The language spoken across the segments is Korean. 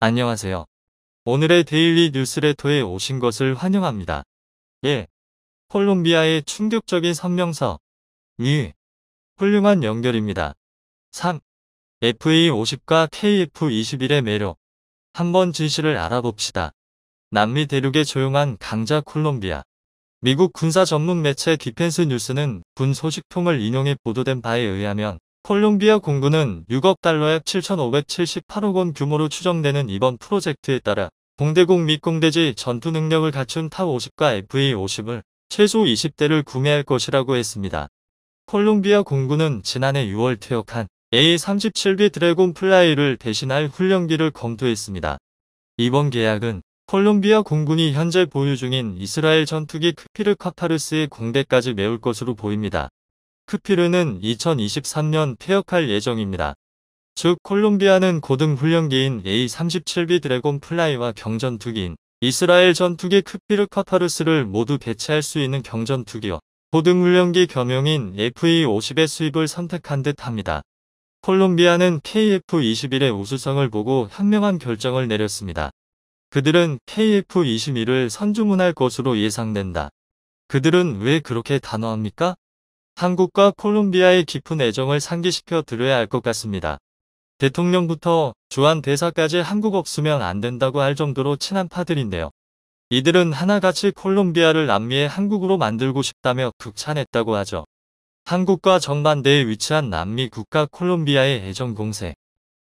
안녕하세요. 오늘의 데일리 뉴스레터에 오신 것을 환영합니다. 예. 콜롬비아의 충격적인 선명서 2. 훌륭한 연결입니다. 3. FA50과 KF21의 매력 한번 진실을 알아봅시다. 남미 대륙의 조용한 강자 콜롬비아 미국 군사 전문 매체 디펜스 뉴스는 군 소식통을 인용해 보도된 바에 의하면 콜롬비아 공군은 6억 달러에 7,578억 원 규모로 추정되는 이번 프로젝트에 따라 공대공 및 공대지 전투 능력을 갖춘 타50과 f a 5 0을 최소 20대를 구매할 것이라고 했습니다. 콜롬비아 공군은 지난해 6월 퇴역한 A-37B 드래곤 플라이를 대신할 훈련기를 검토했습니다. 이번 계약은 콜롬비아 공군이 현재 보유 중인 이스라엘 전투기 크피르 카파르스의 공대까지 메울 것으로 보입니다. 크피르는 2023년 폐역할 예정입니다. 즉 콜롬비아는 고등훈련기인 A-37B 드래곤 플라이와 경전투기인 이스라엘 전투기 크피르 카파르스를 모두 배치할 수 있는 경전투기어 고등훈련기 겸용인 FE-50의 수입을 선택한 듯 합니다. 콜롬비아는 KF-21의 우수성을 보고 현명한 결정을 내렸습니다. 그들은 KF-21을 선주문할 것으로 예상된다. 그들은 왜 그렇게 단호합니까? 한국과 콜롬비아의 깊은 애정을 상기시켜 드려야 할 것 같습니다. 대통령부터 주한 대사까지 한국 없으면 안 된다고 할 정도로 친한 파들인데요. 이들은 하나같이 콜롬비아를 남미의 한국으로 만들고 싶다며 극찬했다고 하죠. 한국과 정반대에 위치한 남미 국가 콜롬비아의 애정 공세.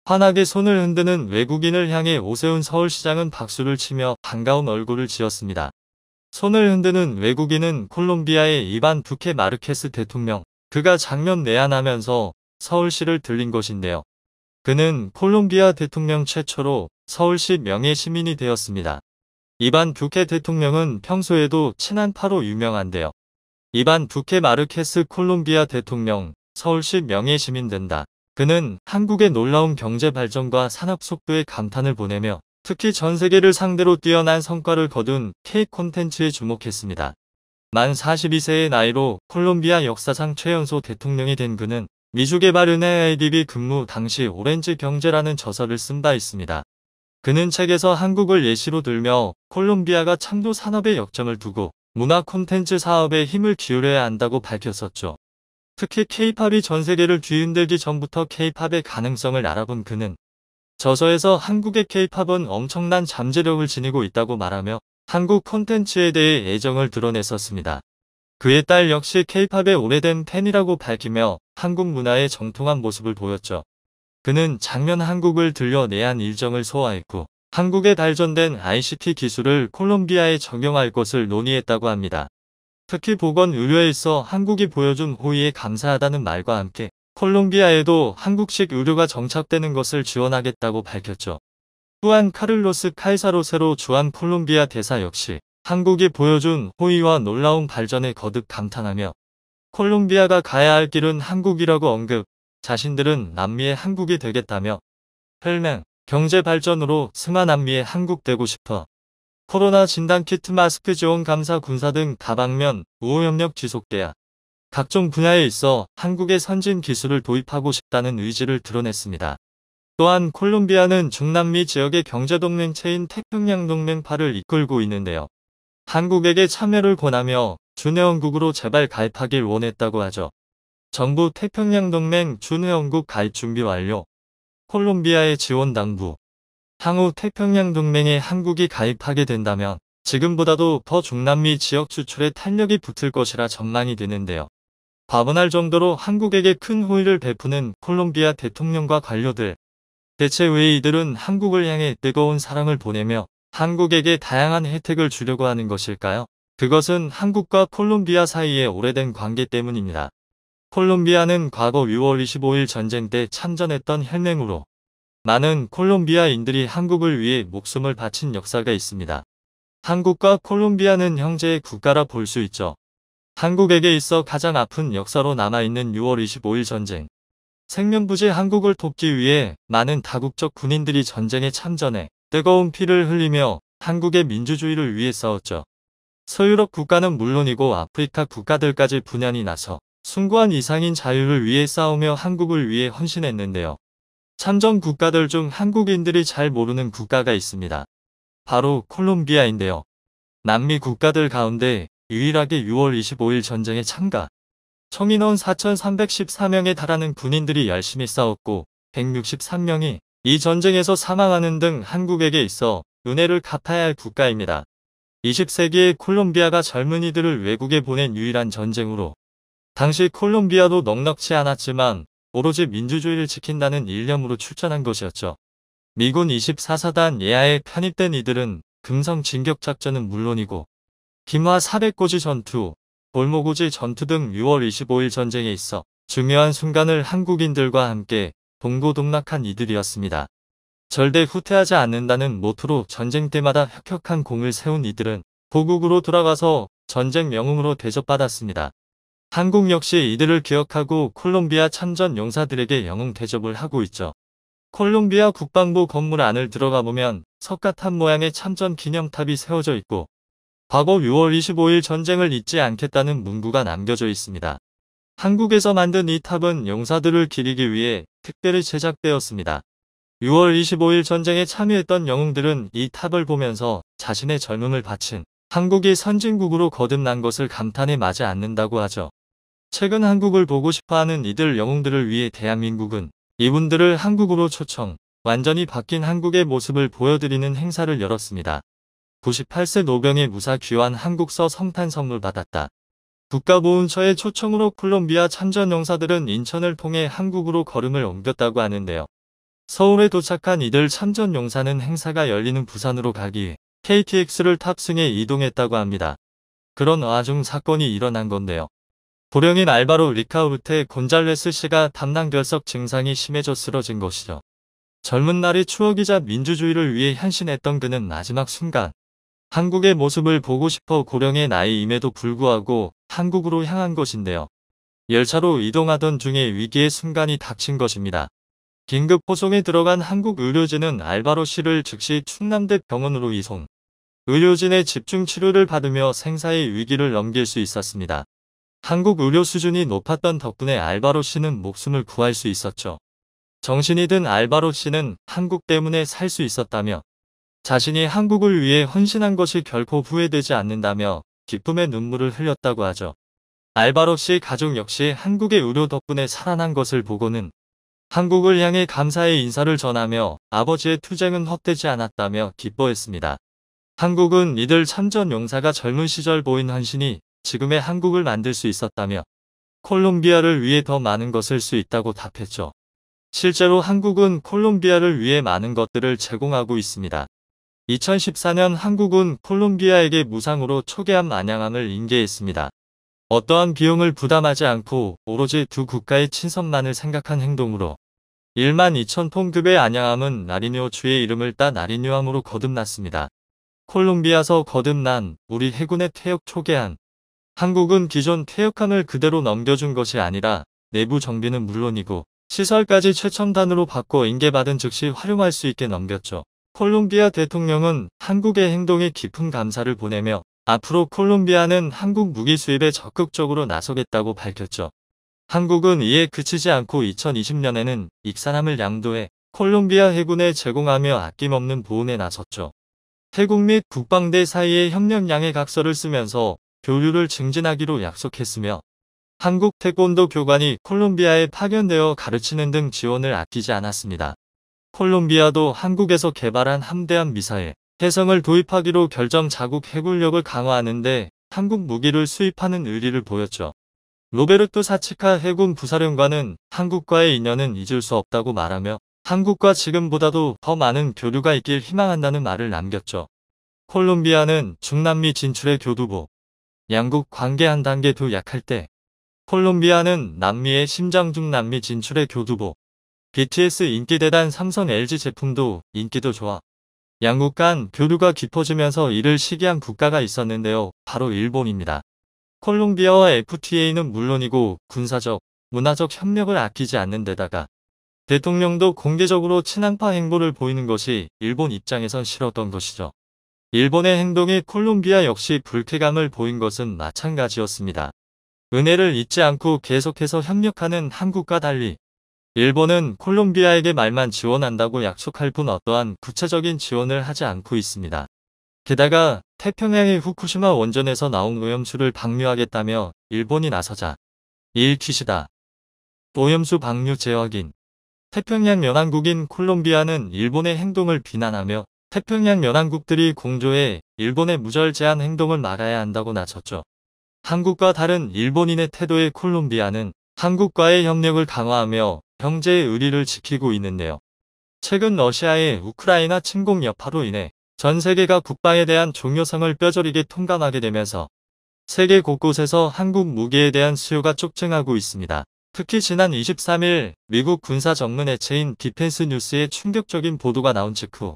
환하게 손을 흔드는 외국인을 향해 오세훈 서울시장은 박수를 치며 반가운 얼굴을 지었습니다. 손을 흔드는 외국인은 콜롬비아의 이반 두케 마르케스 대통령, 그가 작년 내한하면서 서울시를 들린 것인데요. 그는 콜롬비아 대통령 최초로 서울시 명예시민이 되었습니다. 이반 두케 대통령은 평소에도 친한 파로 유명한데요. 이반 두케 마르케스 콜롬비아 대통령 서울시 명예시민 된다. 그는 한국의 놀라운 경제 발전과 산업 속도에 감탄을 보내며 특히 전 세계를 상대로 뛰어난 성과를 거둔 K 콘텐츠에 주목했습니다. 만 42세의 나이로 콜롬비아 역사상 최연소 대통령이 된 그는 미주개발은행IDB 근무 당시 오렌지 경제라는 저서를 쓴 바 있습니다. 그는 책에서 한국을 예시로 들며 콜롬비아가 참도 산업의 역점을 두고 문화 콘텐츠 사업에 힘을 기울여야 한다고 밝혔었죠. 특히 케이팝이전 세계를 뒤흔들기 전부터 케이팝의 가능성을 알아본 그는 저서에서 한국의 케이팝은 엄청난 잠재력을 지니고 있다고 말하며 한국 콘텐츠에 대해 애정을 드러냈었습니다. 그의 딸 역시 케이팝의 오래된 팬이라고 밝히며 한국 문화의 정통한 모습을 보였죠. 그는 작년 한국을 들려 내한 일정을 소화했고 한국에 발전된 ICT 기술을 콜롬비아에 적용할 것을 논의했다고 합니다. 특히 보건의료에 있어 한국이 보여준 호의에 감사하다는 말과 함께 콜롬비아에도 한국식 의료가 정착되는 것을 지원하겠다고 밝혔죠. 또한 카를로스 카이사로세로 주한 콜롬비아 대사 역시 한국이 보여준 호의와 놀라운 발전에 거듭 감탄하며 콜롬비아가 가야 할 길은 한국이라고 언급, 자신들은 남미의 한국이 되겠다며 혈맹, 경제 발전으로 승하 남미의 한국 되고 싶어 코로나 진단키트 마스크 지원 감사 군사 등 다방면 우호협력 지속돼야 각종 분야에 있어 한국의 선진 기술을 도입하고 싶다는 의지를 드러냈습니다. 또한 콜롬비아는 중남미 지역의 경제동맹체인 태평양동맹파를 이끌고 있는데요. 한국에게 참여를 권하며 준회원국으로 재발 가입하길 원했다고 하죠. 정부 태평양동맹 준회원국 가입 준비 완료. 콜롬비아의 지원 당부. 향후 태평양동맹에 한국이 가입하게 된다면 지금보다도 더 중남미 지역 추출에 탄력이 붙을 것이라 전망이 되는데요. 과분할 정도로 한국에게 큰 호의를 베푸는 콜롬비아 대통령과 관료들. 대체 왜 이들은 한국을 향해 뜨거운 사랑을 보내며 한국에게 다양한 혜택을 주려고 하는 것일까요? 그것은 한국과 콜롬비아 사이의 오래된 관계 때문입니다. 콜롬비아는 과거 6월 25일 전쟁 때 참전했던 혈맹으로 많은 콜롬비아인들이 한국을 위해 목숨을 바친 역사가 있습니다. 한국과 콜롬비아는 형제의 국가라 볼 수 있죠. 한국에게 있어 가장 아픈 역사로 남아있는 6월 25일 전쟁. 생명부지 한국을 돕기 위해 많은 다국적 군인들이 전쟁에 참전해 뜨거운 피를 흘리며 한국의 민주주의를 위해 싸웠죠. 서유럽 국가는 물론이고 아프리카 국가들까지 분 я 이 나서 숭고한 이상인 자유를 위해 싸우며 한국을 위해 헌신했는데요. 참전 국가들 중 한국인들이 잘 모르는 국가가 있습니다. 바로 콜롬비아인데요. 남미 국가들 가운데 유일하게 6월 25일 전쟁에 참가. 청인원 4,314명에 달하는 군인들이 열심히 싸웠고 163명이 이 전쟁에서 사망하는 등 한국에게 있어 은혜를 갚아야 할 국가입니다. 20세기의 콜롬비아가 젊은이들을 외국에 보낸 유일한 전쟁으로 당시 콜롬비아도 넉넉치 않았지만 오로지 민주주의를 지킨다는 일념으로 출전한 것이었죠. 미군 24사단 예하에 편입된 이들은 금성 진격작전은 물론이고 김화 4 0 0고지 전투, 볼모고지 전투 등 6월 25일 전쟁에 있어 중요한 순간을 한국인들과 함께 동고동락한 이들이었습니다. 절대 후퇴하지 않는다는 모토로 전쟁 때마다 혁혁한 공을 세운 이들은 고국으로 돌아가서 전쟁 영웅으로 대접받았습니다. 한국 역시 이들을 기억하고 콜롬비아 참전 용사들에게 영웅 대접을 하고 있죠. 콜롬비아 국방부 건물 안을 들어가 보면 석가탄 모양의 참전 기념탑이 세워져 있고 과거 6월 25일 전쟁을 잊지 않겠다는 문구가 남겨져 있습니다. 한국에서 만든 이 탑은 용사들을 기리기 위해 특별히 제작되었습니다. 6월 25일 전쟁에 참여했던 영웅들은 이 탑을 보면서 자신의 젊음을 바친 한국이 선진국으로 거듭난 것을 감탄해 맞지 않는다고 하죠. 최근 한국을 보고 싶어하는 이들 영웅들을 위해 대한민국은 이분들을 한국으로 초청, 완전히 바뀐 한국의 모습을 보여드리는 행사를 열었습니다. 98세 노병의 무사 귀환 한국서 성탄 선물 받았다. 국가보훈처의 초청으로 콜롬비아 참전 용사들은 인천을 통해 한국으로 걸음을 옮겼다고 하는데요. 서울에 도착한 이들 참전 용사는 행사가 열리는 부산으로 가기 KTX를 탑승해 이동했다고 합니다. 그런 와중 사건이 일어난 건데요. 보령인 알바로 리카우르테 곤잘레스 씨가 담낭 결석 증상이 심해져 쓰러진 것이죠. 젊은 날이 추억이자 민주주의를 위해 헌신했던 그는 마지막 순간 한국의 모습을 보고 싶어 고령의 나이임에도 불구하고 한국으로 향한 것인데요. 열차로 이동하던 중에 위기의 순간이 닥친 것입니다. 긴급 호송에 들어간 한국 의료진은 알바로 씨를 즉시 충남대 병원으로 이송. 의료진의 집중 치료를 받으며 생사의 위기를 넘길 수 있었습니다. 한국 의료 수준이 높았던 덕분에 알바로 씨는 목숨을 구할 수 있었죠. 정신이 든 알바로 씨는 한국 때문에 살 수 있었다며 자신이 한국을 위해 헌신한 것이 결코 후회되지 않는다며 기쁨의 눈물을 흘렸다고 하죠. 알바로 씨 가족 역시 한국의 의료 덕분에 살아난 것을 보고는 한국을 향해 감사의 인사를 전하며 아버지의 투쟁은 헛되지 않았다며 기뻐했습니다. 한국은 이들 참전 용사가 젊은 시절 보인 헌신이 지금의 한국을 만들 수 있었다며 콜롬비아를 위해 더 많은 것을 수 있다고 답했죠. 실제로 한국은 콜롬비아를 위해 많은 것들을 제공하고 있습니다. 2014년 한국은 콜롬비아에게 무상으로 초계함안양함을 인계했습니다. 어떠한 비용을 부담하지 않고 오로지 두 국가의 친선만을 생각한 행동으로 1만 2천 톤급의 안양함은 나리뇨 뉴 주의 이름을 따나리뇨함으로 거듭났습니다. 콜롬비아서 거듭난 우리 해군의 퇴역 초계함 한국은 기존 퇴역함을 그대로 넘겨준 것이 아니라 내부 정비는 물론이고 시설까지 최첨단으로 바꿔 인계받은 즉시 활용할 수 있게 넘겼죠. 콜롬비아 대통령은 한국의 행동에 깊은 감사를 보내며 앞으로 콜롬비아는 한국 무기 수입에 적극적으로 나서겠다고 밝혔죠. 한국은 이에 그치지 않고 2020년에는 익산함을 양도해 콜롬비아 해군에 제공하며 아낌없는 보훈에 나섰죠. 태국 및 국방대 사이의 협력양의 각서를 쓰면서 교류를 증진하기로 약속했으며 한국 태권도 교관이 콜롬비아에 파견되어 가르치는 등 지원을 아끼지 않았습니다. 콜롬비아도 한국에서 개발한 함대함 미사일 해성을 도입하기로 결정 자국 해군력을 강화하는데 한국 무기를 수입하는 의리를 보였죠. 로베르토 사치카 해군 부사령관은 한국과의 인연은 잊을 수 없다고 말하며 한국과 지금보다도 더 많은 교류가 있길 희망한다는 말을 남겼죠. 콜롬비아는 중남미 진출의 교두보, 양국 관계 한 단계 더 약할 때 콜롬비아는 남미의 심장 중남미 진출의 교두보, BTS 인기 대단 삼성 LG 제품도 인기도 좋아 양국 간 교류가 깊어지면서 이를 시기한 국가가 있었는데요. 바로 일본입니다. 콜롬비아와 FTA는 물론이고 군사적, 문화적 협력을 아끼지 않는 데다가 대통령도 공개적으로 친한파 행보를 보이는 것이 일본 입장에선 싫었던 것이죠. 일본의 행동이 콜롬비아 역시 불쾌감을 보인 것은 마찬가지였습니다. 은혜를 잊지 않고 계속해서 협력하는 한국과 달리 일본은 콜롬비아에게 말만 지원한다고 약속할 뿐 어떠한 구체적인 지원을 하지 않고 있습니다. 게다가 태평양의 후쿠시마 원전에서 나온 오염수를 방류하겠다며 일본이 나서자 이일 퀴시다. 오염수 방류 재확인 태평양 연안국인 콜롬비아는 일본의 행동을 비난하며 태평양 연안국들이 공조해 일본의 무절제한 행동을 막아야 한다고 나섰죠. 한국과 다른 일본인의 태도의 콜롬비아는 한국과의 협력을 강화하며 경제의 의리를 지키고 있는데요. 최근 러시아의 우크라이나 침공 여파로 인해 전 세계가 국방에 대한 종요성을 뼈저리게 통감하게 되면서 세계 곳곳에서 한국 무기에 대한 수요가 쪽증하고 있습니다. 특히 지난 23일 미국 군사 전문 해체인 디펜스 뉴스의 충격적인 보도가 나온 직후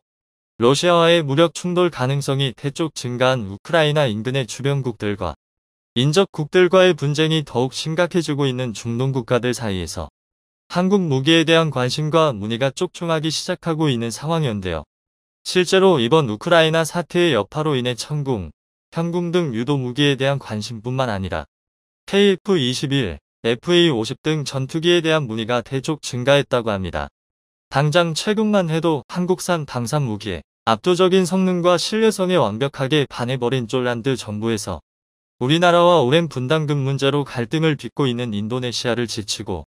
러시아와의 무력 충돌 가능성이 대쪽 증가한 우크라이나 인근의 주변국들과 인접국들과의 분쟁이 더욱 심각해지고 있는 중동 국가들 사이에서 한국 무기에 대한 관심과 문의가 쪽중하기 시작하고 있는 상황이었는데요. 실제로 이번 우크라이나 사태의 여파로 인해 천궁, 현궁 등 유도 무기에 대한 관심뿐만 아니라 KF-21, FA-50 등 전투기에 대한 문의가 대쪽 증가했다고 합니다. 당장 최근만 해도 한국산 방산 무기에 압도적인 성능과 신뢰성에 완벽하게 반해버린 쫄란드 정부에서 우리나라와 오랜 분담금 문제로 갈등을 빚고 있는 인도네시아를 지치고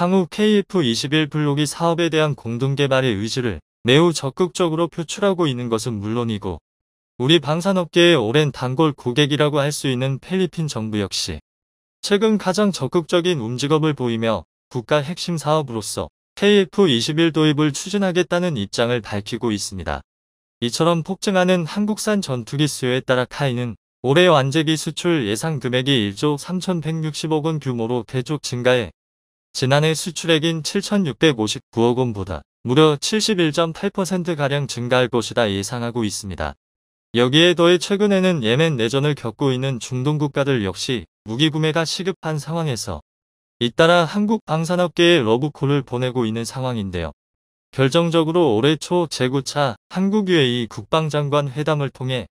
향후 KF21 블록이 사업에 대한 공동개발의 의지를 매우 적극적으로 표출하고 있는 것은 물론이고 우리 방산업계의 오랜 단골 고객이라고 할 수 있는 필리핀 정부 역시 최근 가장 적극적인 움직업을 보이며 국가 핵심 사업으로서 KF21 도입을 추진하겠다는 입장을 밝히고 있습니다. 이처럼 폭증하는 한국산 전투기 수요에 따라 카이는 올해 완제기 수출 예상 금액이 1조 3160억 원 규모로 대쪽 증가해 지난해 수출액인 7,659억 원보다 무려 71.8%가량 증가할 것이다 예상하고 있습니다. 여기에 더해 최근에는 예멘 내전을 겪고 있는 중동 국가들 역시 무기 구매가 시급한 상황에서 잇따라 한국 방산업계에 러브콜을 보내고 있는 상황인데요. 결정적으로 올해 초 제9차 한국 UAE 국방장관 회담을 통해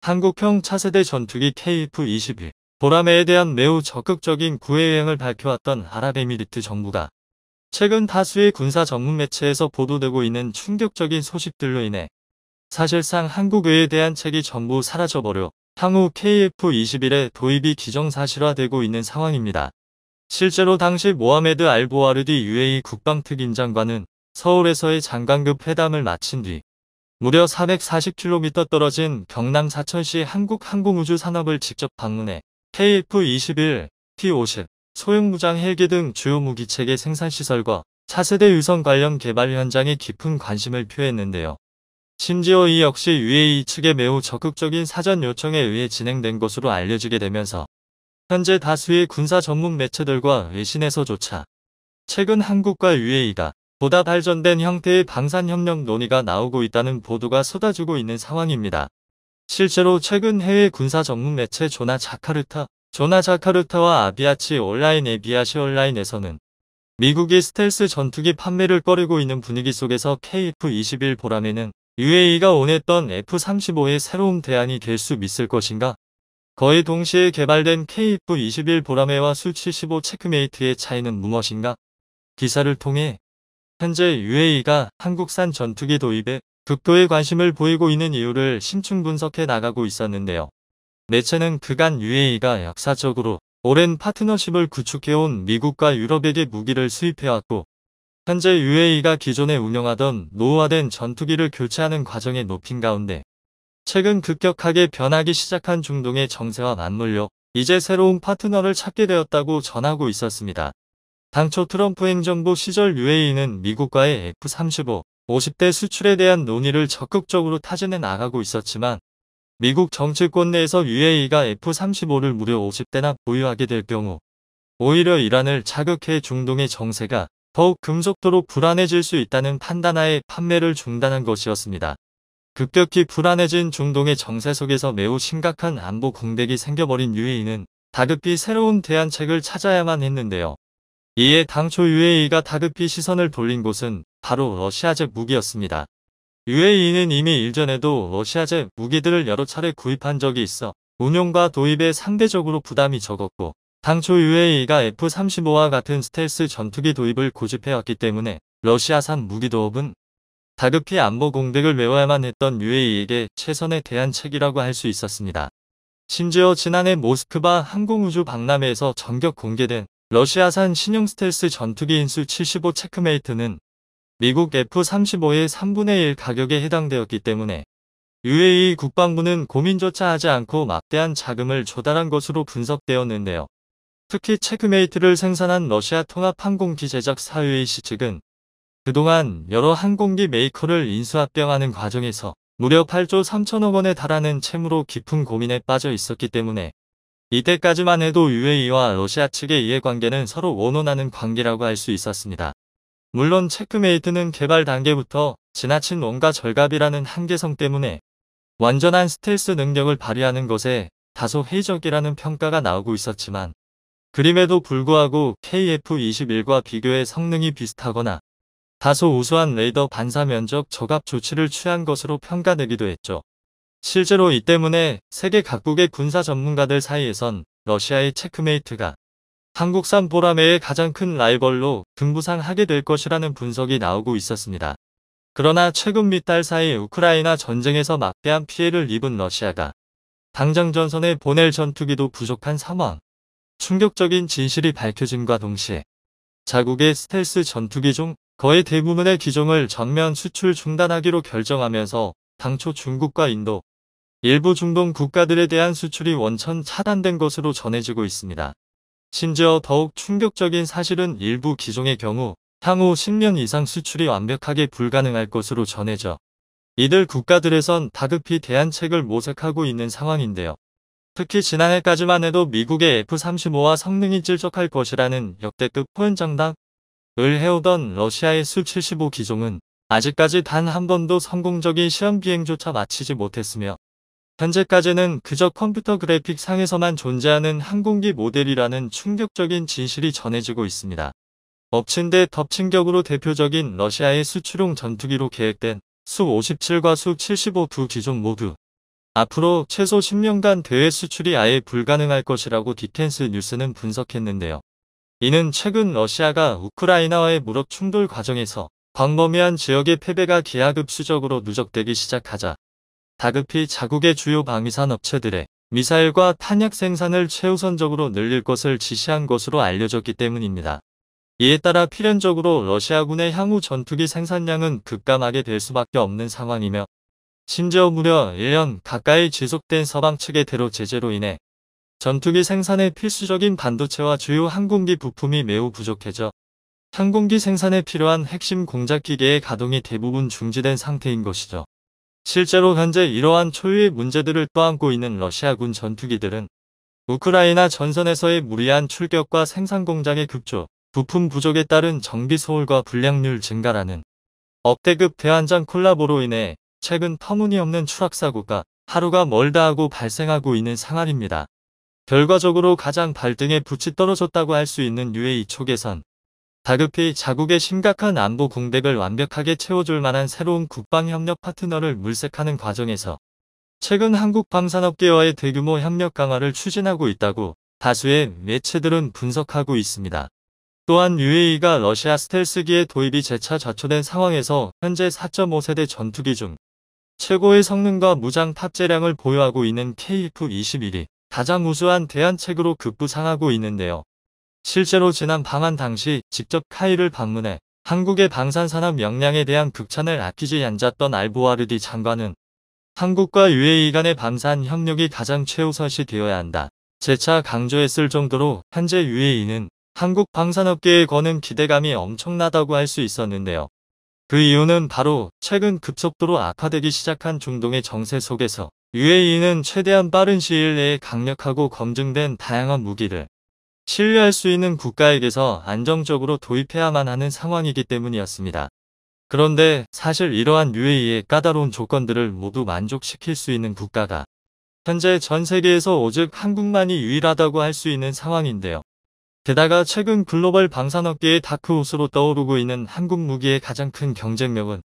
한국형 차세대 전투기 KF-21 보라매에 대한 매우 적극적인 구애여행을 밝혀왔던 아랍에미리트 정부가 최근 다수의 군사 전문 매체에서 보도되고 있는 충격적인 소식들로 인해 사실상 한국외에 대한 책이 전부 사라져버려 향후 KF-21의 도입이 기정사실화되고 있는 상황입니다. 실제로 당시 모하메드 알보아르디 UAE 국방특임장관은 서울에서의 장관급 회담을 마친 뒤 무려 440km 떨어진 경남 사천시 한국항공우주산업을 직접 방문해 KF-21, P-50, 소형무장 헬기 등 주요 무기체계 생산시설과 차세대 유선 관련 개발 현장에 깊은 관심을 표했는데요. 심지어 이 역시 UAE 측의 매우 적극적인 사전 요청에 의해 진행된 것으로 알려지게 되면서 현재 다수의 군사 전문 매체들과 외신에서조차 최근 한국과 UAE가 보다 발전된 형태의 방산 협력 논의가 나오고 있다는 보도가 쏟아지고 있는 상황입니다. 실제로 최근 해외 군사 전문 매체 조나 자카르타, 조나 자카르타와 아비아치 온라인 에비아시 온라인에서는 미국이 스텔스 전투기 판매를 꺼리고 있는 분위기 속에서 KF-21 보람에는 UAE가 원했던 F-35의 새로운 대안이 될 수 있을 것인가? 거의 동시에 개발된 KF-21 보라매와 수-75 체크메이트의 차이는 무엇인가? 기사를 통해 현재 UAE가 한국산 전투기 도입에 극도의 관심을 보이고 있는 이유를 심층 분석해 나가고 있었는데요. 매체는 그간 UAE가 역사적으로 오랜 파트너십을 구축해온 미국과 유럽에게 무기를 수입해왔고 현재 UAE가 기존에 운영하던 노후화된 전투기를 교체하는 과정에 높인 가운데 최근 급격하게 변하기 시작한 중동의 정세와 맞물려 이제 새로운 파트너를 찾게 되었다고 전하고 있었습니다. 당초 트럼프 행정부 시절 UAE는 미국과의 F-35, 50대 수출에 대한 논의를 적극적으로 타진해 나가고 있었지만 미국 정치권 내에서 UAE가 F-35를 무려 50대나 보유하게 될 경우 오히려 이란을 자극해 중동의 정세가 더욱 금속도로 불안해질 수 있다는 판단하에 판매를 중단한 것이었습니다. 급격히 불안해진 중동의 정세 속에서 매우 심각한 안보 공백이 생겨버린 UAE는 다급히 새로운 대안책을 찾아야만 했는데요. 이에 당초 UAE가 다급히 시선을 돌린 곳은 바로 러시아제 무기였습니다. UAE는 이미 일전에도 러시아제 무기들을 여러 차례 구입한 적이 있어 운용과 도입에 상대적으로 부담이 적었고 당초 UAE가 F-35와 같은 스텔스 전투기 도입을 고집해왔기 때문에 러시아산 무기도업은 다급히 안보 공백을 메워야만 했던 UAE에게 최선의 대안책이라고 할 수 있었습니다. 심지어 지난해 모스크바 항공우주 박람회에서 전격 공개된 러시아산 신형 스텔스 전투기 인수 75 체크메이트는 미국 F-35의 3분의 1 가격에 해당되었기 때문에 UAE 국방부는 고민조차 하지 않고 막대한 자금을 조달한 것으로 분석되었는데요. 특히 체크메이트를 생산한 러시아 통합항공기 제작사 UAC 측은 그동안 여러 항공기 메이커를 인수합병하는 과정에서 무려 8조 3천억 원에 달하는 채무로 깊은 고민에 빠져 있었기 때문에 이때까지만 해도 UAE와 러시아 측의 이해관계는 서로 원혼하는 관계라고 할 수 있었습니다. 물론 체크메이트는 개발 단계부터 지나친 원가 절갑이라는 한계성 때문에 완전한 스텔스 능력을 발휘하는 것에 다소 회의적이라는 평가가 나오고 있었지만 그림에도 불구하고 KF-21과 비교해 성능이 비슷하거나 다소 우수한 레이더 반사 면적 저갑 조치를 취한 것으로 평가되기도 했죠. 실제로 이 때문에 세계 각국의 군사 전문가들 사이에선 러시아의 체크메이트가 한국산 보라매의 가장 큰 라이벌로 등부상하게될 것이라는 분석이 나오고 있었습니다. 그러나 최근 몇달 사이 우크라이나 전쟁에서 막대한 피해를 입은 러시아가 당장 전선에 보낼 전투기도 부족한 상황. 충격적인 진실이 밝혀진과 동시에 자국의 스텔스 전투기 중 거의 대부분의 기종을 전면 수출 중단하기로 결정하면서 당초 중국과 인도, 일부 중동 국가들에 대한 수출이 원천 차단된 것으로 전해지고 있습니다. 심지어 더욱 충격적인 사실은 일부 기종의 경우 향후 10년 이상 수출이 완벽하게 불가능할 것으로 전해져 이들 국가들에선 다급히 대안책을 모색하고 있는 상황인데요. 특히 지난해까지만 해도 미국의 F-35와 성능이 질적할 것이라는 역대급 포연장당을 해오던 러시아의 수-75 기종은 아직까지 단 한 번도 성공적인 시험 비행조차 마치지 못했으며 현재까지는 그저 컴퓨터 그래픽 상에서만 존재하는 항공기 모델이라는 충격적인 진실이 전해지고 있습니다. 엎친 데 덮친 격으로 대표적인 러시아의 수출용 전투기로 계획된 수-57과 수-75 두 기종 모두 앞으로 최소 10년간 대외 수출이 아예 불가능할 것이라고 디펜스 뉴스는 분석했는데요. 이는 최근 러시아가 우크라이나와의 무력 충돌 과정에서 광범위한 지역의 패배가 기하급수적으로 누적되기 시작하자 다급히 자국의 주요 방위산 업체들의 미사일과 탄약 생산을 최우선적으로 늘릴 것을 지시한 것으로 알려졌기 때문입니다. 이에 따라 필연적으로 러시아군의 향후 전투기 생산량은 급감하게 될 수밖에 없는 상황이며 심지어 무려 1년 가까이 지속된 서방 측의 대로 제재로 인해 전투기 생산에 필수적인 반도체와 주요 항공기 부품이 매우 부족해져 항공기 생산에 필요한 핵심 공작기계의 가동이 대부분 중지된 상태인 것이죠. 실제로 현재 이러한 초유의 문제들을 떠안고 있는 러시아군 전투기들은 우크라이나 전선에서의 무리한 출격과 생산 공장의 급조, 부품 부족에 따른 정비 소홀과 불량률 증가라는 억대급 대환장 콜라보로 인해 최근 터무니없는 추락사고가 하루가 멀다 하고 발생하고 있는 상황입니다. 결과적으로 가장 발등에 붙이 떨어졌다고 할 수 있는 UAE 초계선 다급히 자국의 심각한 안보 공백을 완벽하게 채워줄 만한 새로운 국방협력 파트너를 물색하는 과정에서 최근 한국 방산업계와의 대규모 협력 강화를 추진하고 있다고 다수의 매체들은 분석하고 있습니다. 또한 UAE가 러시아 스텔스기의 도입이 재차 좌초된 상황에서 현재 4.5세대 전투기 중 최고의 성능과 무장 탑재량을 보유하고 있는 KF-21이 가장 우수한 대안책으로 급부상하고 있는데요. 실제로 지난 방한 당시 직접 카이를 방문해 한국의 방산산업 역량에 대한 극찬을 아끼지 않았던 알보아르디 장관은 한국과 UAE 간의 방산 협력이 가장 최우선시 되어야 한다. 재차 강조했을 정도로 현재 UAE는 한국 방산업계에 거는 기대감이 엄청나다고 할 수 있었는데요. 그 이유는 바로 최근 급속도로 악화되기 시작한 중동의 정세 속에서 UAE는 최대한 빠른 시일 내에 강력하고 검증된 다양한 무기를 신뢰할 수 있는 국가에게서 안정적으로 도입해야만 하는 상황이기 때문이었습니다. 그런데 사실 이러한 UAE의 까다로운 조건들을 모두 만족시킬 수 있는 국가가 현재 전 세계에서 오직 한국만이 유일하다고 할 수 있는 상황인데요. 게다가 최근 글로벌 방산업계의 다크호스로 떠오르고 있는 한국 무기의 가장 큰 경쟁력은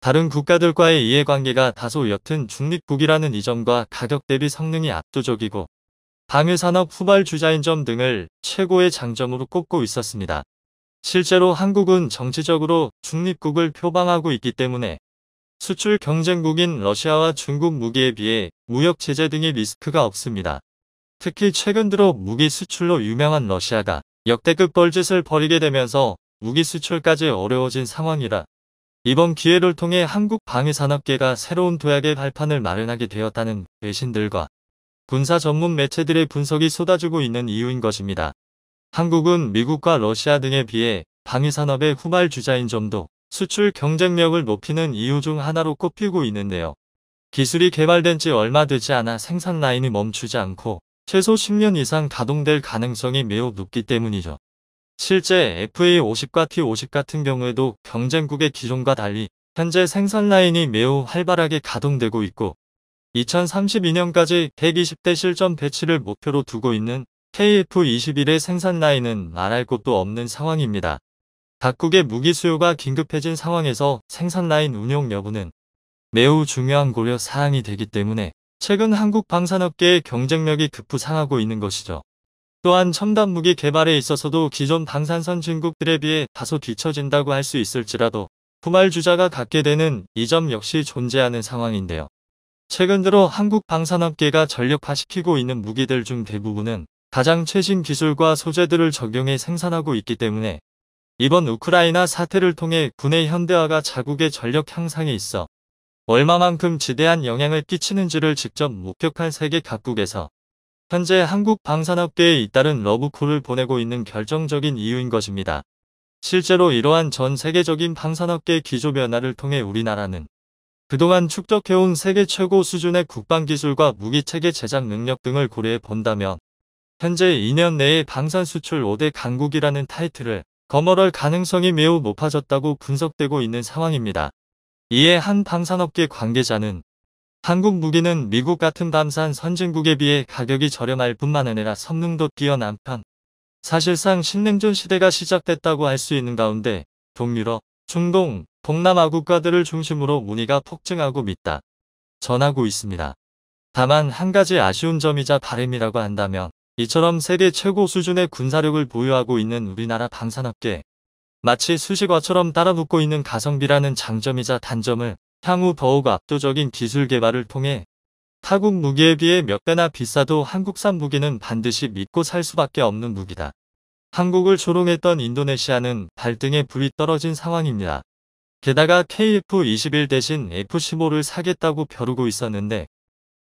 다른 국가들과의 이해관계가 다소 옅은 중립국이라는 이점과 가격 대비 성능이 압도적이고 방위산업 후발 주자인 점 등을 최고의 장점으로 꼽고 있었습니다. 실제로 한국은 정치적으로 중립국을 표방하고 있기 때문에 수출 경쟁국인 러시아와 중국 무기에 비해 무역 제재 등의 리스크가 없습니다. 특히 최근 들어 무기 수출로 유명한 러시아가 역대급 벌짓을 벌이게 되면서 무기 수출까지 어려워진 상황이라 이번 기회를 통해 한국 방위산업계가 새로운 도약의 발판을 마련하게 되었다는 외신들과 군사 전문 매체들의 분석이 쏟아지고 있는 이유인 것입니다. 한국은 미국과 러시아 등에 비해 방위산업의 후발 주자인 점도 수출 경쟁력을 높이는 이유 중 하나로 꼽히고 있는데요. 기술이 개발된 지 얼마 되지 않아 생산 라인이 멈추지 않고 최소 10년 이상 가동될 가능성이 매우 높기 때문이죠. 실제 FA50과 T50 같은 경우에도 경쟁국의 기존과 달리 현재 생산 라인이 매우 활발하게 가동되고 있고 2032년까지 120대 실전 배치를 목표로 두고 있는 KF-21의 생산 라인은 말할 곳도 없는 상황입니다. 각국의 무기 수요가 긴급해진 상황에서 생산 라인 운용 여부는 매우 중요한 고려 사항이 되기 때문에 최근 한국 방산업계의 경쟁력이 급부상하고 있는 것이죠. 또한 첨단 무기 개발에 있어서도 기존 방산선 진국들에 비해 다소 뒤처진다고 할 수 있을지라도 후말주자가 갖게 되는 이점 역시 존재하는 상황인데요. 최근 들어 한국 방산업계가 전력화시키고 있는 무기들 중 대부분은 가장 최신 기술과 소재들을 적용해 생산하고 있기 때문에 이번 우크라이나 사태를 통해 군의 현대화가 자국의 전력 향상에 있어 얼마만큼 지대한 영향을 끼치는지를 직접 목격한 세계 각국에서 현재 한국 방산업계에 잇따른 러브콜을 보내고 있는 결정적인 이유인 것입니다. 실제로 이러한 전 세계적인 방산업계 기조 변화를 통해 우리나라는 그동안 축적해온 세계 최고 수준의 국방기술과 무기체계 제작 능력 등을 고려해 본다면 현재 2년 내에 방산수출 5대 강국이라는 타이틀을 거머럴 가능성이 매우 높아졌다고 분석되고 있는 상황입니다. 이에 한 방산업계 관계자는 한국 무기는 미국 같은 방산 선진국에 비해 가격이 저렴할 뿐만 아니라 성능도 뛰어난 편 사실상 신냉전 시대가 시작됐다고 할 수 있는 가운데 동유럽, 중동, 동남아 국가들을 중심으로 문의가 폭증하고 믿다 전하고 있습니다. 다만 한 가지 아쉬운 점이자 바램이라고 한다면 이처럼 세계 최고 수준의 군사력을 보유하고 있는 우리나라 방산업계 마치 수식어처럼 따라붙고 있는 가성비라는 장점이자 단점을 향후 더욱 압도적인 기술 개발을 통해 타국 무기에 비해 몇 배나 비싸도 한국산 무기는 반드시 믿고 살 수밖에 없는 무기다. 한국을 조롱했던 인도네시아는 발등에 불이 떨어진 상황입니다. 게다가 KF-21 대신 F-15를 사겠다고 벼르고 있었는데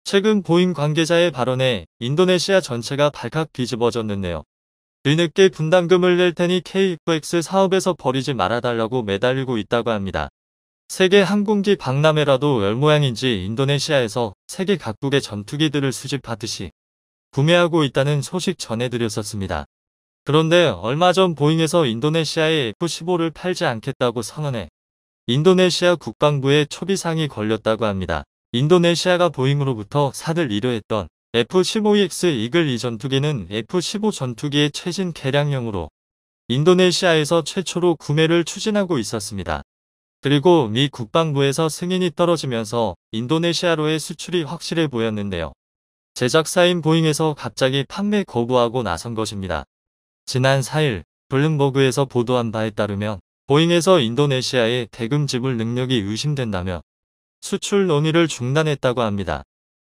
최근 보잉 관계자의 발언에 인도네시아 전체가 발칵 뒤집어졌는데요. 뒤늦게 분담금을 낼 테니 KFX 사업에서 버리지 말아달라고 매달리고 있다고 합니다. 세계 항공기 박람회라도 열 모양인지 인도네시아에서 세계 각국의 전투기들을 수집하듯이 구매하고 있다는 소식 전해드렸었습니다. 그런데 얼마 전 보잉에서 인도네시아의 F-15를 팔지 않겠다고 선언해 인도네시아 국방부에 초비상이 걸렸다고 합니다. 인도네시아가 보잉으로부터 사들 이려했던 f 1 5 x 이글 이 전투기는 F-15 전투기의 최신 개량형으로 인도네시아에서 최초로 구매를 추진하고 있었습니다. 그리고 미 국방부에서 승인이 떨어지면서 인도네시아로의 수출이 확실해 보였는데요. 제작사인 보잉에서 갑자기 판매 거부하고 나선 것입니다. 지난 4일 블룸버그에서 보도한 바에 따르면 보잉에서 인도네시아의 대금 지불 능력이 의심된다며 수출 논의를 중단했다고 합니다.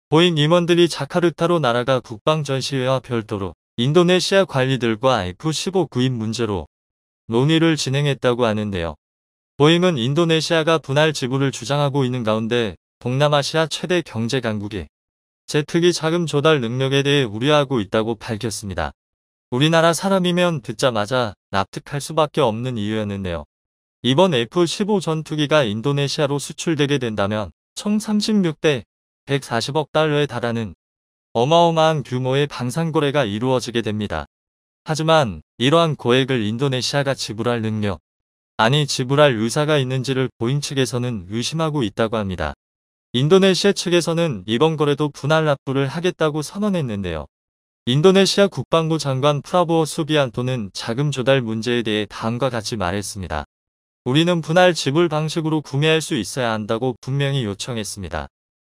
보잉 임원들이 자카르타로 날아가 국방전시회와 별도로 인도네시아 관리들과 F-15 구입 문제로 논의를 진행했다고 하는데요. 보잉은 인도네시아가 분할 지불을 주장하고 있는 가운데 동남아시아 최대 경제 강국이 제트기 자금 조달 능력에 대해 우려하고 있다고 밝혔습니다. 우리나라 사람이면 듣자마자 납득할 수밖에 없는 이유였는데요. 이번 F-15 전투기가 인도네시아로 수출되게 된다면 총 36대 140억 달러에 달하는 어마어마한 규모의 방산거래가 이루어지게 됩니다. 하지만 이러한 고액을 인도네시아가 지불할 능력, 아니 지불할 의사가 있는지를 보잉 측에서는 의심하고 있다고 합니다. 인도네시아 측에서는 이번 거래도 분할 납부를 하겠다고 선언했는데요. 인도네시아 국방부 장관 프라보오 수비안토는 자금 조달 문제에 대해 다음과 같이 말했습니다. 우리는 분할 지불 방식으로 구매할 수 있어야 한다고 분명히 요청했습니다.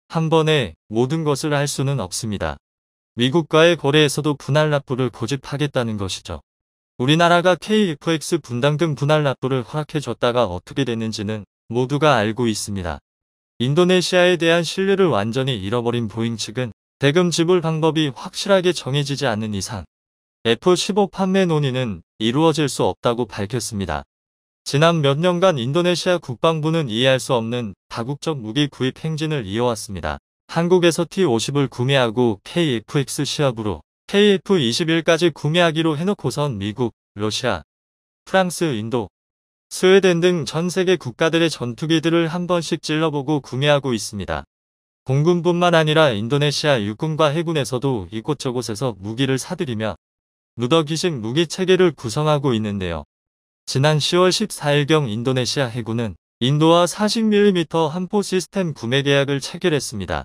한 번에 모든 것을 할 수는 없습니다. 미국과의 거래에서도 분할 납부를 고집하겠다는 것이죠. 우리나라가 KFX 분담 등 분할 납부를 허락해줬다가 어떻게 됐는지는 모두가 알고 있습니다. 인도네시아에 대한 신뢰를 완전히 잃어버린 보잉 측은 대금 지불 방법이 확실하게 정해지지 않는 이상 F-15 판매 논의는 이루어질 수 없다고 밝혔습니다. 지난 몇 년간 인도네시아 국방부는 이해할 수 없는 다국적 무기 구입 행진을 이어왔습니다. 한국에서 T-50을 구매하고 KFX 시합으로 KF-21까지 구매하기로 해놓고선 미국, 러시아, 프랑스, 인도, 스웨덴 등 전 세계 국가들의 전투기들을 한 번씩 찔러보고 구매하고 있습니다. 공군뿐만 아니라 인도네시아 육군과 해군에서도 이곳저곳에서 무기를 사들이며 누더기식 무기 체계를 구성하고 있는데요. 지난 10월 14일경 인도네시아 해군은 인도와 40mm 한포 시스템 구매 계약을 체결했습니다.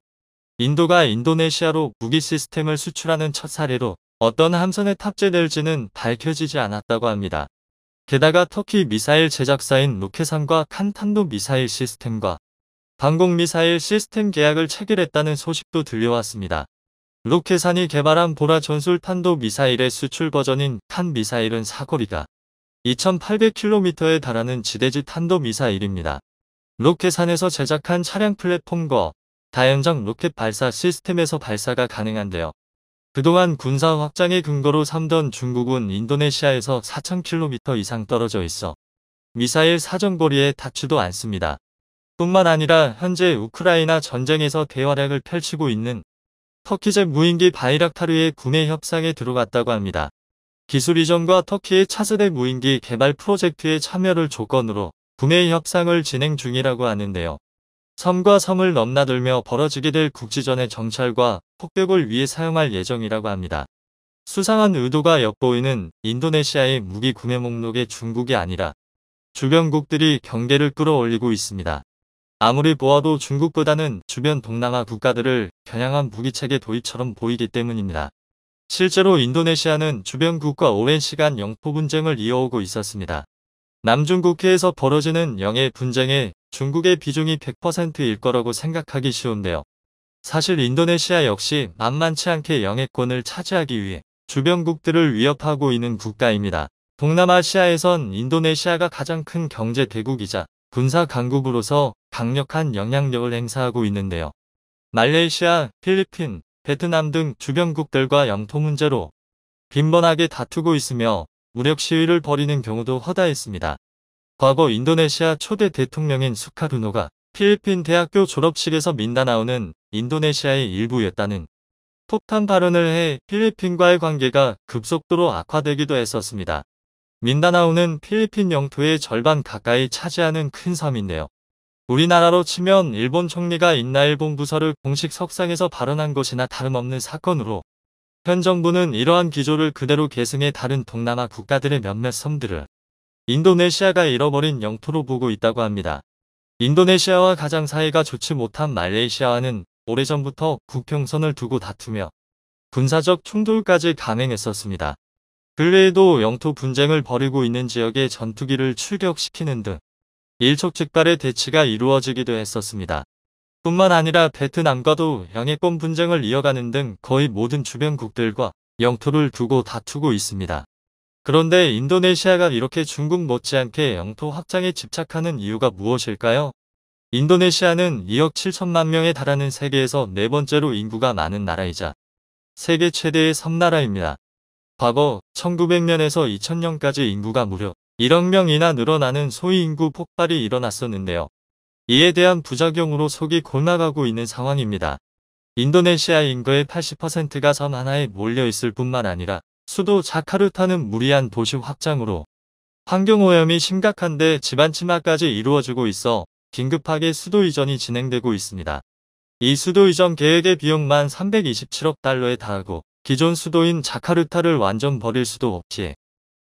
인도가 인도네시아로 무기 시스템을 수출하는 첫 사례로 어떤 함선에 탑재될지는 밝혀지지 않았다고 합니다. 게다가 터키 미사일 제작사인 로켓산과 칸탄도 미사일 시스템과 방공미사일 시스템 계약을 체결했다는 소식도 들려왔습니다. 로켓산이 개발한 보라 전술 탄도 미사일의 수출 버전인 탄 미사일은 사거리가 2800km에 달하는 지대지 탄도 미사일입니다. 로켓산에서 제작한 차량 플랫폼과 다연장 로켓 발사 시스템에서 발사가 가능한데요. 그동안 군사 확장의 근거로 삼던 중국은 인도네시아에서 4000km 이상 떨어져 있어 미사일 사정거리에 닿지도 않습니다. 뿐만 아니라 현재 우크라이나 전쟁에서 대활약을 펼치고 있는 터키제 무인기 바이락타르의 구매 협상에 들어갔다고 합니다. 기술 이전과 터키의 차세대 무인기 개발 프로젝트에 참여를 조건으로 구매 협상을 진행 중이라고 하는데요. 섬과 섬을 넘나들며 벌어지게 될 국지전의 정찰과 폭격을 위해 사용할 예정이라고 합니다. 수상한 의도가 엿보이는 인도네시아의 무기 구매 목록에 중국이 아니라 주변국들이 경계를 끌어올리고 있습니다. 아무리 보아도 중국보다는 주변 동남아 국가들을 겨냥한 무기체계 도입처럼 보이기 때문입니다. 실제로 인도네시아는 주변국과 오랜 시간 영토 분쟁을 이어오고 있었습니다. 남중국해에서 벌어지는 영해 분쟁에 중국의 비중이 100%일 거라고 생각하기 쉬운데요. 사실 인도네시아 역시 만만치 않게 영해권을 차지하기 위해 주변국들을 위협하고 있는 국가입니다. 동남아시아에선 인도네시아가 가장 큰 경제 대국이자 군사 강국으로서 강력한 영향력을 행사하고 있는데요. 말레이시아, 필리핀, 베트남 등 주변국들과 영토 문제로 빈번하게 다투고 있으며 무력 시위를 벌이는 경우도 허다했습니다. 과거 인도네시아 초대 대통령인 수카르노가 필리핀 대학교 졸업식에서 민다나오는 인도네시아의 일부였다는 폭탄 발언을 해 필리핀과의 관계가 급속도로 악화되기도 했었습니다. 민다나오는 필리핀 영토의 절반 가까이 차지하는 큰 섬인데요. 우리나라로 치면 일본 총리가 인나일본 부서를 공식 석상에서 발언한 것이나 다름없는 사건으로 현 정부는 이러한 기조를 그대로 계승해 다른 동남아 국가들의 몇몇 섬들을 인도네시아가 잃어버린 영토로 보고 있다고 합니다. 인도네시아와 가장 사이가 좋지 못한 말레이시아와는 오래전부터 국경선을 두고 다투며 군사적 충돌까지 감행했었습니다. 근래에도 그 영토 분쟁을 벌이고 있는 지역에 전투기를 출격시키는 등 일촉즉발의 대치가 이루어지기도 했었습니다. 뿐만 아니라 베트남과도 영해권 분쟁을 이어가는 등 거의 모든 주변국들과 영토를 두고 다투고 있습니다. 그런데 인도네시아가 이렇게 중국 못지않게 영토 확장에 집착하는 이유가 무엇일까요? 인도네시아는 2억 7천만 명에 달하는 세계에서 네 번째로 인구가 많은 나라이자 세계 최대의 섬나라입니다. 과거 1900년에서 2000년까지 인구가 무려 1억 명이나 늘어나는 소위 인구 폭발이 일어났었는데요. 이에 대한 부작용으로 속이 골나가고 있는 상황입니다. 인도네시아 인구의 80%가 섬 하나에 몰려있을 뿐만 아니라 수도 자카르타는 무리한 도시 확장으로 환경오염이 심각한데 집안 치마까지 이루어지고 있어 긴급하게 수도 이전이 진행되고 있습니다. 이 수도 이전 계획의 비용만 327억 달러에 달하고 기존 수도인 자카르타를 완전 버릴 수도 없이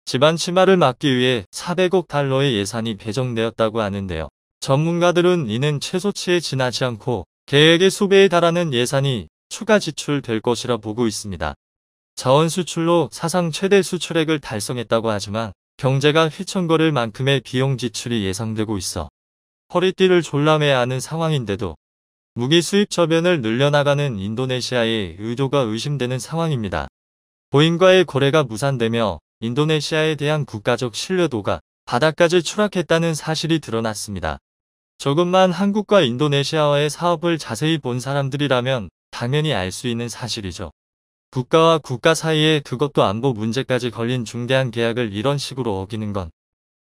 집안 치마를 막기 위해 400억 달러의 예산이 배정되었다고 하는데요. 전문가들은 이는 최소치에 지나지 않고 계획의 수배에 달하는 예산이 추가 지출될 것이라 보고 있습니다. 자원 수출로 사상 최대 수출액을 달성했다고 하지만 경제가 휘청거릴 만큼의 비용 지출이 예상되고 있어 허리띠를 졸라매야 하는 상황인데도 무기 수입 저변을 늘려나가는 인도네시아의 의도가 의심되는 상황입니다. 보인과의 거래가 무산되며 인도네시아에 대한 국가적 신뢰도가 바닥까지 추락했다는 사실이 드러났습니다. 조금만 한국과 인도네시아와의 사업을 자세히 본 사람들이라면 당연히 알 수 있는 사실이죠. 국가와 국가 사이에 그것도 안보 문제까지 걸린 중대한 계약을 이런 식으로 어기는 건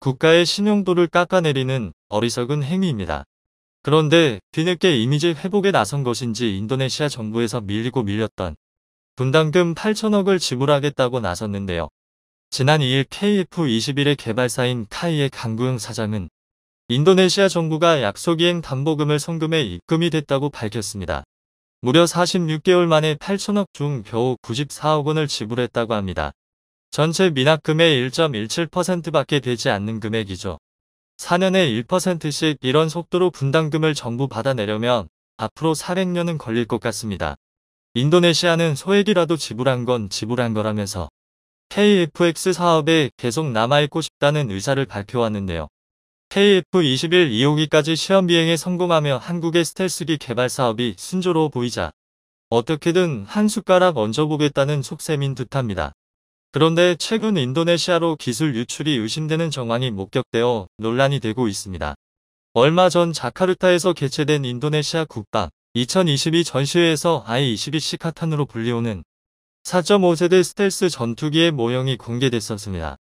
국가의 신용도를 깎아내리는 어리석은 행위입니다. 그런데 뒤늦게 이미지 회복에 나선 것인지 인도네시아 정부에서 밀리고 밀렸던 분담금 8천억을 지불하겠다고 나섰는데요. 지난 2일 KF21의 개발사인 카이의 강구영 사장은 인도네시아 정부가 약속이행 담보금을 송금해 입금이 됐다고 밝혔습니다. 무려 46개월 만에 8천억 중 겨우 94억 원을 지불했다고 합니다. 전체 미납금의 1.17%밖에 되지 않는 금액이죠. 4년에 1%씩 이런 속도로 분담금을 전부 받아내려면 앞으로 400년은 걸릴 것 같습니다. 인도네시아는 소액이라도 지불한 건 지불한 거라면서 KFX 사업에 계속 남아있고 싶다는 의사를 발표하는데요. KF-21 2호기까지 시험 비행에 성공하며 한국의 스텔스기 개발 사업이 순조로 보이자 어떻게든 한 숟가락 얹어보겠다는 속셈인 듯합니다. 그런데 최근 인도네시아로 기술 유출이 의심되는 정황이 목격되어 논란이 되고 있습니다. 얼마 전 자카르타에서 개최된 인도네시아 국방 2022 전시회에서 I-22 시카탄으로 불리우는 4.5세대 스텔스 전투기의 모형이 공개됐었습니다.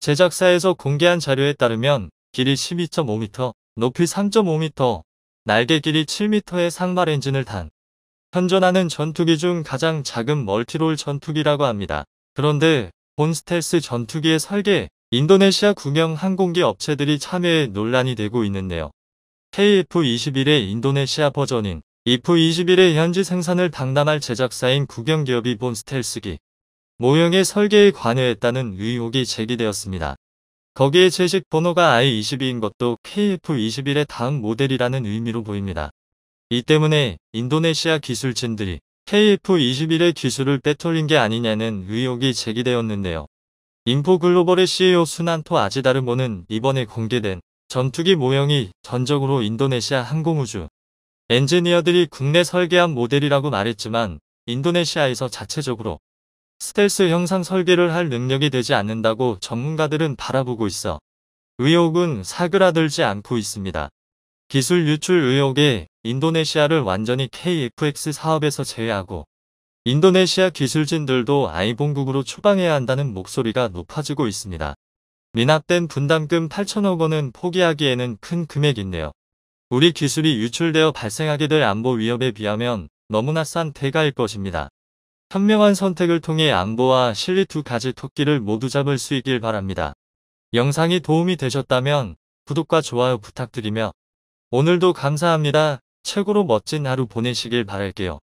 제작사에서 공개한 자료에 따르면 길이 12.5m, 높이 3.5m, 날개 길이 7m의 상말 엔진을 탄 현존하는 전투기 중 가장 작은 멀티롤 전투기라고 합니다. 그런데 본 스텔스 전투기의 설계 인도네시아 국영 항공기 업체들이 참여해 논란이 되고 있는데요. KF-21의 인도네시아 버전인 이프21의 현지 생산을 당담할 제작사인 국영기업이 본 스텔스기 모형의 설계에 관여했다는 의혹이 제기되었습니다. 거기에 제식 번호가 I22인 것도 KF21의 다음 모델이라는 의미로 보입니다. 이 때문에 인도네시아 기술진들이 KF21의 기술을 빼돌린 게 아니냐는 의혹이 제기되었는데요. 인포글로벌의 CEO 순안토 아지다르모는 이번에 공개된 전투기 모형이 전적으로 인도네시아 항공우주 엔지니어들이 국내 설계한 모델이라고 말했지만 인도네시아에서 자체적으로 스텔스 형상 설계를 할 능력이 되지 않는다고 전문가들은 바라보고 있어 의혹은 사그라들지 않고 있습니다. 기술 유출 의혹에 인도네시아를 완전히 KFX 사업에서 제외하고 인도네시아 기술진들도 아이본국으로 추방해야 한다는 목소리가 높아지고 있습니다. 미납된 분담금 8천억 원은 포기하기에는 큰금액인네요 우리 기술이 유출되어 발생하게 될 안보 위협에 비하면 너무나 싼 대가일 것입니다. 현명한 선택을 통해 안보와 실리 두 가지 토끼를 모두 잡을 수 있길 바랍니다. 영상이 도움이 되셨다면 구독과 좋아요 부탁드리며 오늘도 감사합니다. 최고로 멋진 하루 보내시길 바랄게요.